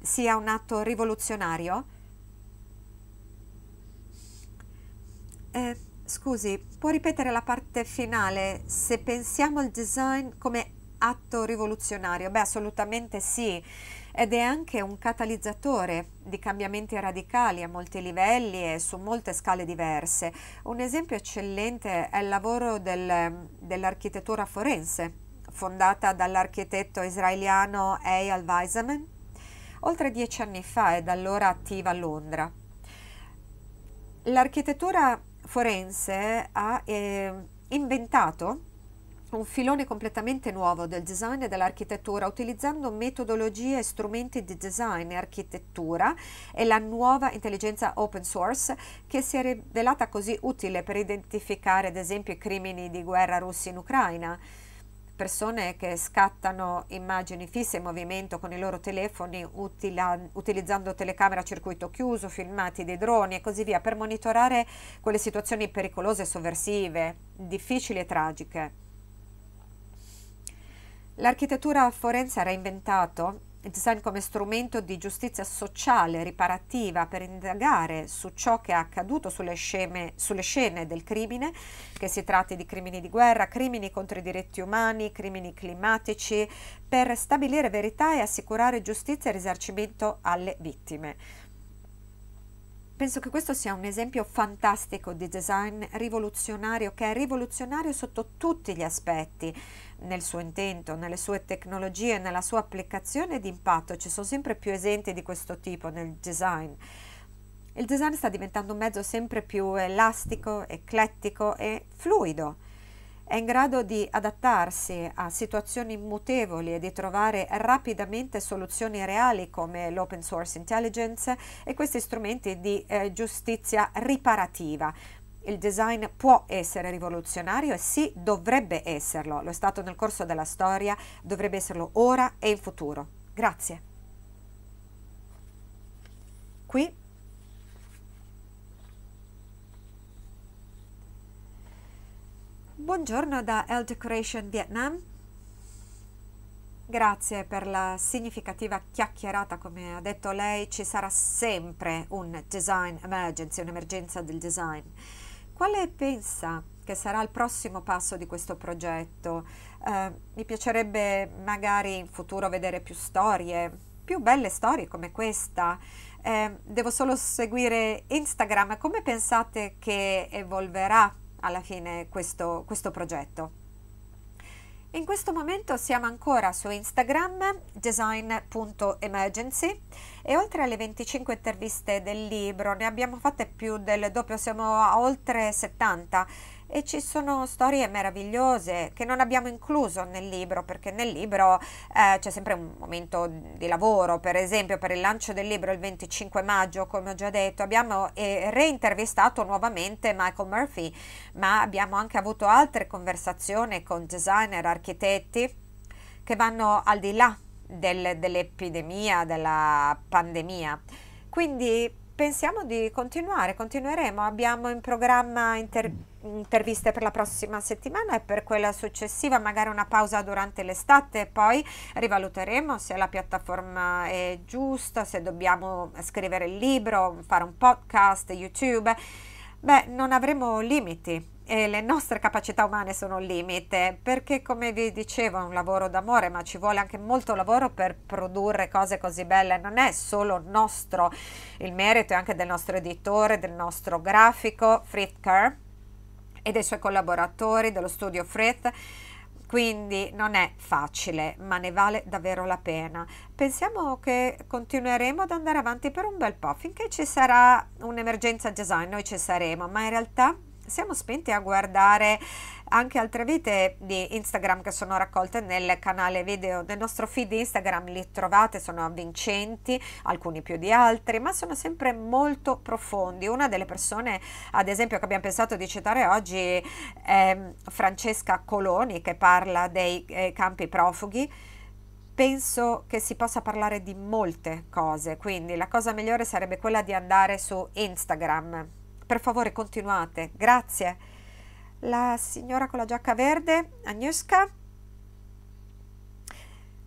sia un atto rivoluzionario? Eh, Scusi, può ripetere la parte finale? Se pensiamo al design come atto rivoluzionario? Beh, assolutamente sì. Ed è anche un catalizzatore di cambiamenti radicali a molti livelli e su molte scale diverse. Un esempio eccellente è il lavoro del, dell'architettura forense, fondata dall'architetto israeliano Eyal Weiseman oltre dieci anni fa e da allora attiva a Londra. L'architettura forense ha eh, inventato un filone completamente nuovo del design e dell'architettura utilizzando metodologie e strumenti di design e architettura e la nuova intelligenza open source che si è rivelata così utile per identificare ad esempio i crimini di guerra russi in Ucraina persone che scattano immagini fisse in movimento con i loro telefoni utilizzando telecamera a circuito chiuso, filmati dei droni e così via per monitorare quelle situazioni pericolose sovversive, difficili e tragiche. L'architettura forense ha reinventato il design come strumento di giustizia sociale riparativa per indagare su ciò che è accaduto sulle, sceme, sulle, scene del crimine, che si tratti di crimini di guerra, crimini contro i diritti umani, crimini climatici, per stabilire verità e assicurare giustizia e risarcimento alle vittime. Penso che questo sia un esempio fantastico di design rivoluzionario, che è rivoluzionario sotto tutti gli aspetti nel suo intento, nelle sue tecnologie, nella sua applicazione di impatto, ci sono sempre più esempi di questo tipo nel design. Il design sta diventando un mezzo sempre più elastico, eclettico e fluido. È in grado di adattarsi a situazioni mutevoli e di trovare rapidamente soluzioni reali come l'open source intelligence e questi strumenti di eh, giustizia riparativa. Il design può essere rivoluzionario e sì, dovrebbe esserlo, lo è stato nel corso della storia, dovrebbe esserlo ora e in futuro. Grazie. Qui Buongiorno da L Decoration Vietnam. Grazie per la significativa chiacchierata, come ha detto lei, ci sarà sempre un design emergency, un'emergenza del design. Quale pensa che sarà il prossimo passo di questo progetto? Eh, mi piacerebbe magari in futuro vedere più storie, più belle storie come questa. Eh, devo solo seguire Instagram. Come pensate che evolverà alla fine questo, questo progetto? In questo momento siamo ancora su Instagram design.emergency e oltre alle 25 interviste del libro ne abbiamo fatte più del doppio, siamo a oltre 70 e ci sono storie meravigliose che non abbiamo incluso nel libro perché nel libro eh, c'è sempre un momento di lavoro per esempio per il lancio del libro il 25 maggio come ho già detto abbiamo eh, reintervistato nuovamente Michael Murphy ma abbiamo anche avuto altre conversazioni con designer architetti che vanno al di là del, dell'epidemia della pandemia quindi pensiamo di continuare, continueremo, abbiamo in programma inter interviste per la prossima settimana e per quella successiva, magari una pausa durante l'estate e poi rivaluteremo se la piattaforma è giusta, se dobbiamo scrivere il libro, fare un podcast, YouTube. Beh, non avremo limiti, eh, le nostre capacità umane sono un limite perché come vi dicevo è un lavoro d'amore ma ci vuole anche molto lavoro per produrre cose così belle non è solo nostro il merito è anche del nostro editore del nostro grafico Fritker e dei suoi collaboratori dello studio Frit quindi non è facile, ma ne vale davvero la pena. Pensiamo che continueremo ad andare avanti per un bel po', finché ci sarà un'emergenza design noi ci saremo, ma in realtà siamo spenti a guardare anche altre vite di Instagram che sono raccolte nel canale video, del nostro feed Instagram li trovate, sono avvincenti, alcuni più di altri, ma sono sempre molto profondi. Una delle persone, ad esempio, che abbiamo pensato di citare oggi è ehm, Francesca Coloni che parla dei eh, campi profughi penso che si possa parlare di molte cose, quindi la cosa migliore sarebbe quella di andare su Instagram per favore continuate, grazie. La signora con la giacca verde, Agnieszka.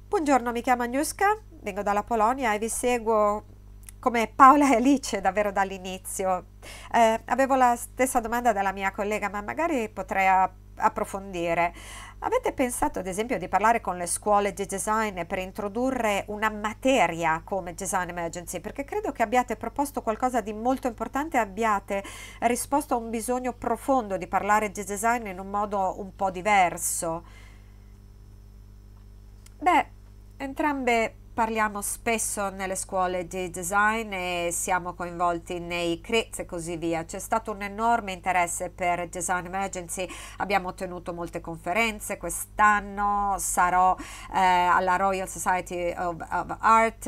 Buongiorno, mi chiamo Agnieszka, vengo dalla Polonia e vi seguo come Paola e Alice davvero dall'inizio. Eh, avevo la stessa domanda della mia collega, ma magari potrei approfondire. Avete pensato ad esempio di parlare con le scuole di design per introdurre una materia come Design Emergency? Perché credo che abbiate proposto qualcosa di molto importante e abbiate risposto a un bisogno profondo di parlare di design in un modo un po' diverso. Beh, entrambe Parliamo spesso nelle scuole di design e siamo coinvolti nei CREZ e così via. C'è stato un enorme interesse per Design Emergency, abbiamo ottenuto molte conferenze, quest'anno sarò eh, alla Royal Society of, of Art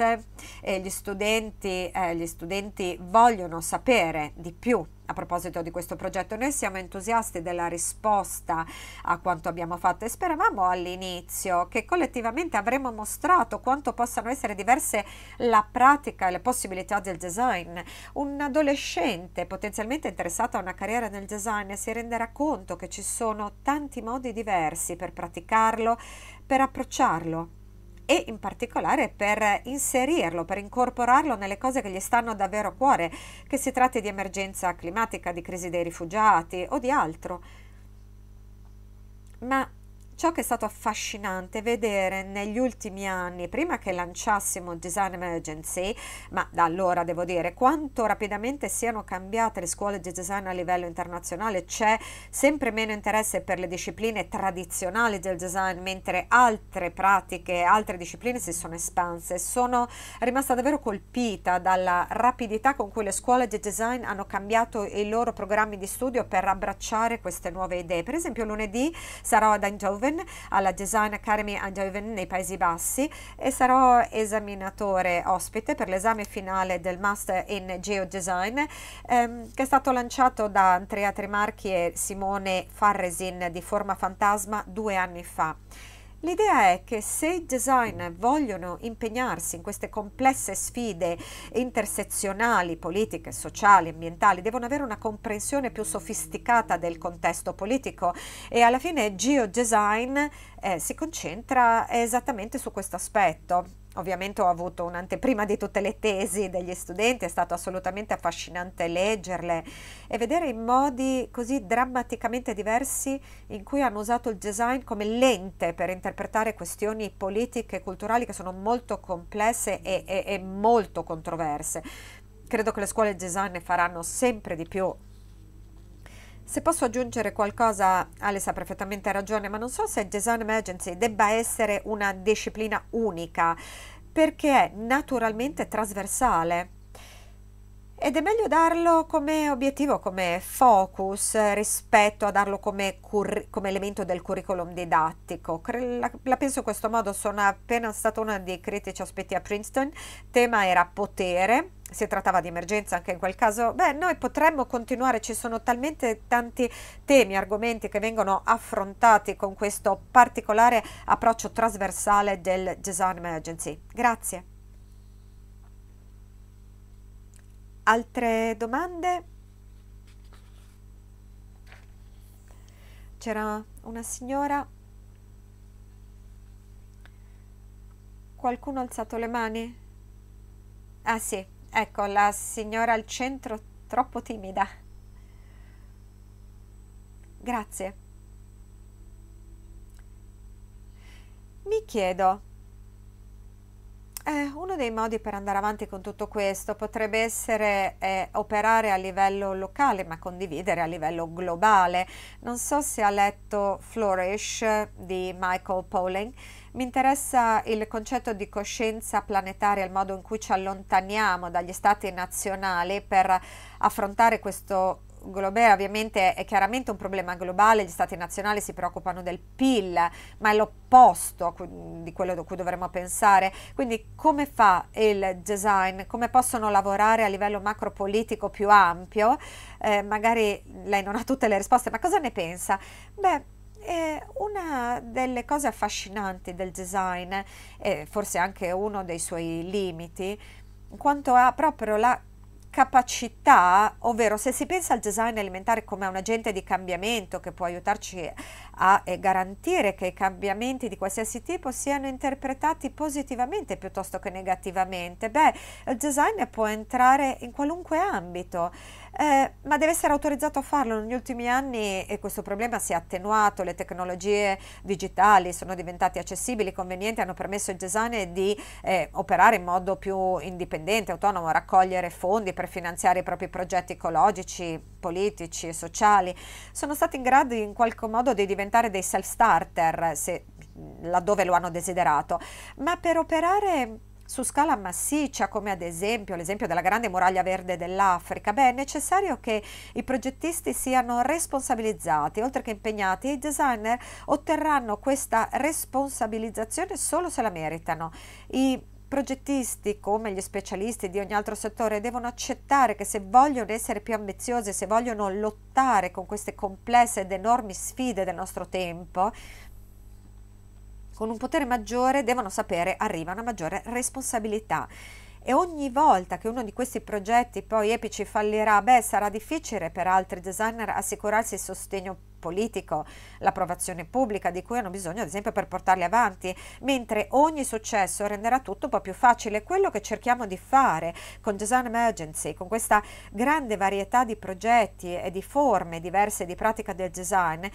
e gli studenti, eh, gli studenti vogliono sapere di più a proposito di questo progetto, noi siamo entusiasti della risposta a quanto abbiamo fatto e speravamo all'inizio che collettivamente avremmo mostrato quanto possano essere diverse la pratica e le possibilità del design. Un adolescente potenzialmente interessato a una carriera nel design si renderà conto che ci sono tanti modi diversi per praticarlo, per approcciarlo e in particolare per inserirlo, per incorporarlo nelle cose che gli stanno davvero a cuore, che si tratti di emergenza climatica, di crisi dei rifugiati o di altro. Ma Ciò che è stato affascinante vedere negli ultimi anni, prima che lanciassimo Design Emergency, ma da allora devo dire quanto rapidamente siano cambiate le scuole di design a livello internazionale, c'è sempre meno interesse per le discipline tradizionali del design, mentre altre pratiche, altre discipline si sono espanse. Sono rimasta davvero colpita dalla rapidità con cui le scuole di design hanno cambiato i loro programmi di studio per abbracciare queste nuove idee. Per esempio lunedì sarò ad Eindhoven Eindhoven, alla Design Academy Eindhoven nei Paesi Bassi e sarò esaminatore ospite per l'esame finale del Master in Geodesign ehm, che è stato lanciato da Andrea Tremarchi e Simone Farresin di Forma Fantasma due anni fa. L'idea è che se i designer vogliono impegnarsi in queste complesse sfide intersezionali, politiche, sociali, ambientali, devono avere una comprensione più sofisticata del contesto politico e alla fine geodesign eh, si concentra esattamente su questo aspetto. Ovviamente ho avuto un'anteprima di tutte le tesi degli studenti, è stato assolutamente affascinante leggerle e vedere i modi così drammaticamente diversi in cui hanno usato il design come lente per interpretare questioni politiche e culturali che sono molto complesse e, e, e molto controverse. Credo che le scuole design ne faranno sempre di più se posso aggiungere qualcosa, Alice ha perfettamente ragione, ma non so se Design Emergency debba essere una disciplina unica, perché è naturalmente trasversale. Ed è meglio darlo come obiettivo, come focus, eh, rispetto a darlo come, curri- come elemento del curriculum didattico. Cre- la-, la penso in questo modo, sono appena stata una dei critici aspetti a Princeton, tema era potere, se trattava di emergenza anche in quel caso, beh, noi potremmo continuare, ci sono talmente tanti temi, argomenti che vengono affrontati con questo particolare approccio trasversale del Design Emergency. Grazie. Altre domande? C'era una signora. Qualcuno ha alzato le mani? Ah sì. Ecco, la signora al centro troppo timida. Grazie. Mi chiedo eh, uno dei modi per andare avanti con tutto questo potrebbe essere eh, operare a livello locale, ma condividere a livello globale. Non so se ha letto Flourish di Michael Polling. Mi interessa il concetto di coscienza planetaria, il modo in cui ci allontaniamo dagli stati nazionali per affrontare questo globale ovviamente è chiaramente un problema globale, gli stati nazionali si preoccupano del PIL, ma è l'opposto di quello di cui dovremmo pensare. Quindi come fa il design, come possono lavorare a livello macro politico più ampio? Eh, magari lei non ha tutte le risposte, ma cosa ne pensa? Beh, eh, una delle cose affascinanti del design, eh, forse anche uno dei suoi limiti, in quanto ha proprio la capacità, ovvero se si pensa al design alimentare come a un agente di cambiamento che può aiutarci a eh, garantire che i cambiamenti di qualsiasi tipo siano interpretati positivamente piuttosto che negativamente. Beh, il design può entrare in qualunque ambito. Eh, ma deve essere autorizzato a farlo. Negli ultimi anni eh, questo problema si è attenuato, le tecnologie digitali sono diventate accessibili, convenienti, hanno permesso al design di eh, operare in modo più indipendente, autonomo, raccogliere fondi per finanziare i propri progetti ecologici, politici e sociali. Sono stati in grado in qualche modo di diventare diventare dei self-starter se, laddove lo hanno desiderato, ma per operare su scala massiccia, come ad esempio l'esempio della grande muraglia verde dell'Africa, beh, è necessario che i progettisti siano responsabilizzati, oltre che impegnati, e i designer otterranno questa responsabilizzazione solo se la meritano. I progettisti come gli specialisti di ogni altro settore devono accettare che se vogliono essere più ambiziosi, se vogliono lottare con queste complesse ed enormi sfide del nostro tempo, con un potere maggiore devono sapere arriva una maggiore responsabilità. E ogni volta che uno di questi progetti poi epici fallirà, beh, sarà difficile per altri designer assicurarsi il sostegno politico, l'approvazione pubblica di cui hanno bisogno ad esempio per portarli avanti, mentre ogni successo renderà tutto un po' più facile. Quello che cerchiamo di fare con Design Emergency, con questa grande varietà di progetti e di forme diverse di pratica del design,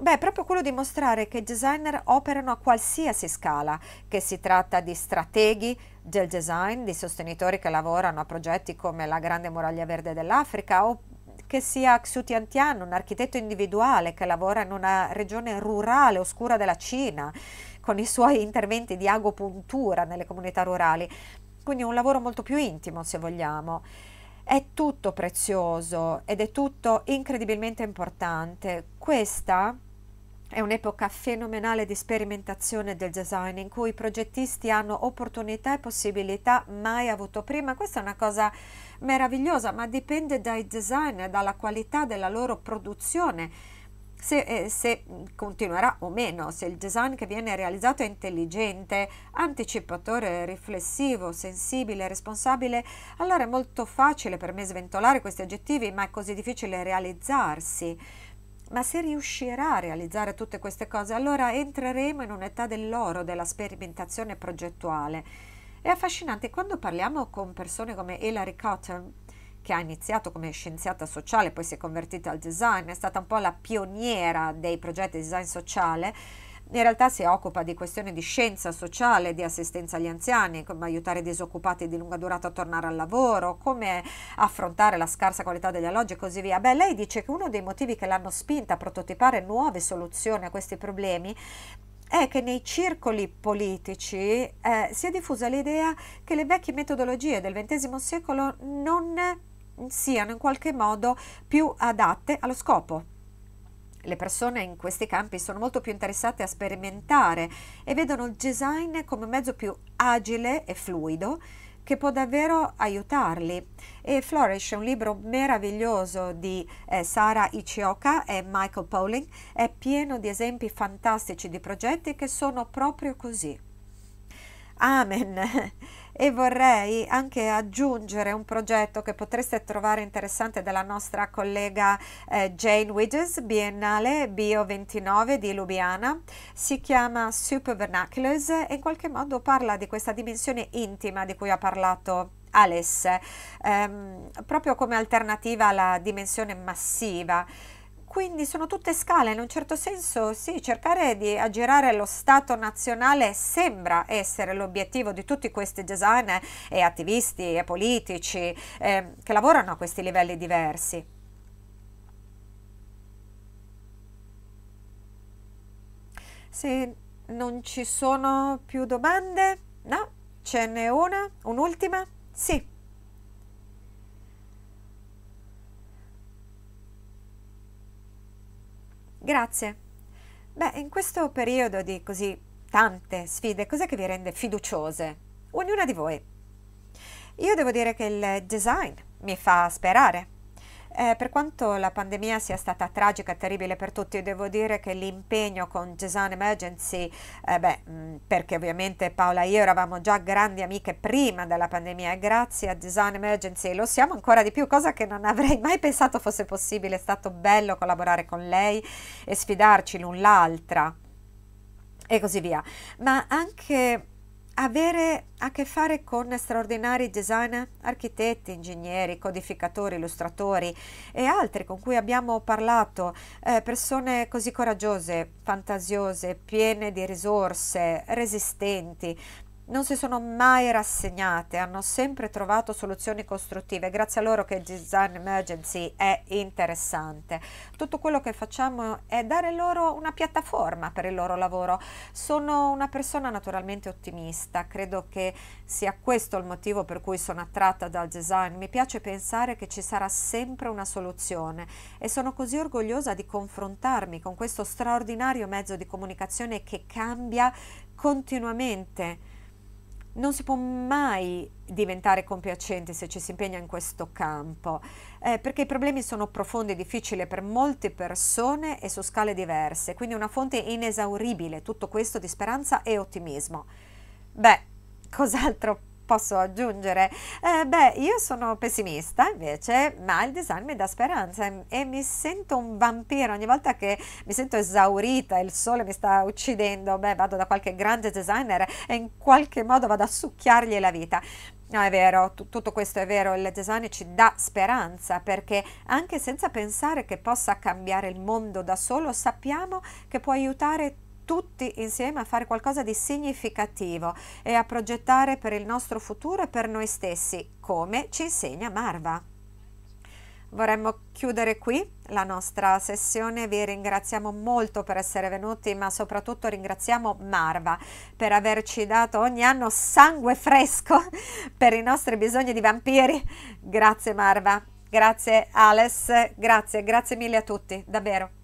Beh, proprio quello di mostrare che i designer operano a qualsiasi scala, che si tratta di strateghi del design, di sostenitori che lavorano a progetti come la Grande Muraglia Verde dell'Africa o che sia Tiantian, un architetto individuale che lavora in una regione rurale oscura della Cina, con i suoi interventi di agopuntura nelle comunità rurali. Quindi un lavoro molto più intimo, se vogliamo. È tutto prezioso ed è tutto incredibilmente importante. Questa è un'epoca fenomenale di sperimentazione del design in cui i progettisti hanno opportunità e possibilità mai avuto prima. Questa è una cosa meravigliosa, ma dipende dai design, dalla qualità della loro produzione. Se, eh, se, continuerà o meno, se il design che viene realizzato è intelligente, anticipatore, riflessivo, sensibile, responsabile, allora è molto facile per me sventolare questi aggettivi, ma è così difficile realizzarsi. Ma se riuscirà a realizzare tutte queste cose, allora entreremo in un'età dell'oro della sperimentazione progettuale. È affascinante quando parliamo con persone come Hilary Cotton, che ha iniziato come scienziata sociale, poi si è convertita al design, è stata un po' la pioniera dei progetti di design sociale in realtà si occupa di questioni di scienza sociale, di assistenza agli anziani, come aiutare i disoccupati di lunga durata a tornare al lavoro, come affrontare la scarsa qualità degli alloggi e così via. Beh, lei dice che uno dei motivi che l'hanno spinta a prototipare nuove soluzioni a questi problemi è che nei circoli politici eh, si è diffusa l'idea che le vecchie metodologie del XX secolo non siano in qualche modo più adatte allo scopo le persone in questi campi sono molto più interessate a sperimentare e vedono il design come mezzo più agile e fluido che può davvero aiutarli. E Flourish è un libro meraviglioso di eh, Sara Ichioka e Michael Pauling, è pieno di esempi fantastici di progetti che sono proprio così. Amen. e vorrei anche aggiungere un progetto che potreste trovare interessante della nostra collega eh, Jane Widges, Biennale Bio 29 di Lubiana. Si chiama Super Vernaculars e in qualche modo parla di questa dimensione intima di cui ha parlato Alice, ehm, proprio come alternativa alla dimensione massiva. Quindi sono tutte scale, in un certo senso sì, cercare di aggirare lo Stato nazionale sembra essere l'obiettivo di tutti questi designer e attivisti e politici eh, che lavorano a questi livelli diversi. Se non ci sono più domande, no, ce n'è una, un'ultima? Sì. Grazie. Beh, in questo periodo di così tante sfide, cos'è che vi rende fiduciose? Ognuna di voi. Io devo dire che il design mi fa sperare eh, per quanto la pandemia sia stata tragica e terribile per tutti, devo dire che l'impegno con Gesan Emergency, eh, beh, mh, mm, perché ovviamente Paola e io eravamo già grandi amiche prima della pandemia e grazie a Gesan Emergency lo siamo ancora di più, cosa che non avrei mai pensato fosse possibile, è stato bello collaborare con lei e sfidarci l'un l'altra e così via, ma anche avere a che fare con straordinari designer, architetti, ingegneri, codificatori, illustratori e altri con cui abbiamo parlato, eh, persone così coraggiose, fantasiose, piene di risorse, resistenti, non si sono mai rassegnate, hanno sempre trovato soluzioni costruttive, grazie a loro che il Design Emergency è interessante. Tutto quello che facciamo è dare loro una piattaforma per il loro lavoro. Sono una persona naturalmente ottimista, credo che sia questo il motivo per cui sono attratta dal design. Mi piace pensare che ci sarà sempre una soluzione e sono così orgogliosa di confrontarmi con questo straordinario mezzo di comunicazione che cambia continuamente non si può mai diventare compiacenti se ci si impegna in questo campo, eh, perché i problemi sono profondi e difficili per molte persone e su scale diverse, quindi una fonte inesauribile tutto questo di speranza e ottimismo. Beh, cos'altro posso aggiungere? Eh, beh, io sono pessimista invece, ma il design mi dà speranza e, mi sento un vampiro ogni volta che mi sento esaurita, il sole mi sta uccidendo, beh, vado da qualche grande designer e in qualche modo vado a succhiargli la vita. No, è vero, tutto questo è vero, il design ci dà speranza perché anche senza pensare che possa cambiare il mondo da solo, sappiamo che può aiutare tutti tutti insieme a fare qualcosa di significativo e a progettare per il nostro futuro e per noi stessi, come ci insegna Marva. Vorremmo chiudere qui la nostra sessione, vi ringraziamo molto per essere venuti, ma soprattutto ringraziamo Marva per averci dato ogni anno sangue fresco per i nostri bisogni di vampiri. Grazie Marva, grazie Ales, grazie, grazie mille a tutti, davvero.